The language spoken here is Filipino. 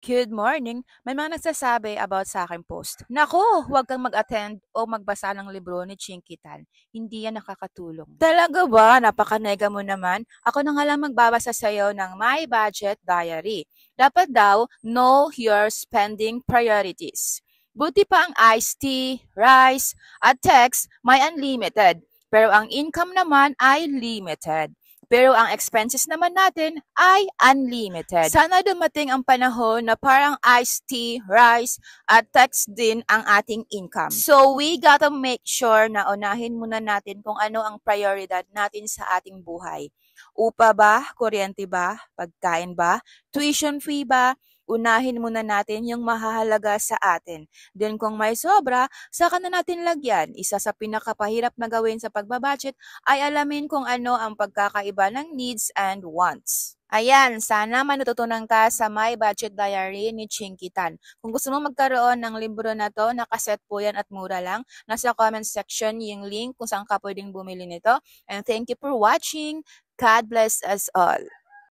Good morning. May mga nagsasabi about sa akin post. Nako, huwag kang mag-attend o magbasa ng libro ni Chinkitan. Hindi yan nakakatulong. Talaga ba? Napakanega mo naman. Ako na nga lang magbabasa sa'yo ng My Budget Diary. Dapat daw, know your spending priorities. Buti pa ang iced tea, rice, at text may unlimited. Pero ang income naman ay limited. Pero ang expenses naman natin ay unlimited. Sana dumating ang panahon na parang iced tea, rice, at tax din ang ating income. So we gotta make sure na unahin muna natin kung ano ang prioridad natin sa ating buhay. Upa ba? Kuryente ba? Pagkain ba? Tuition fee ba? unahin muna natin yung mahahalaga sa atin. Then kung may sobra, saka na natin lagyan. Isa sa pinakapahirap na gawin sa pagbabudget ay alamin kung ano ang pagkakaiba ng needs and wants. Ayan, sana matututunan ka sa My Budget Diary ni Chinkitan. Kung gusto mo magkaroon ng libro na to, nakaset po yan at mura lang. Nasa comment section yung link kung saan ka pwedeng bumili nito. And thank you for watching. God bless us all.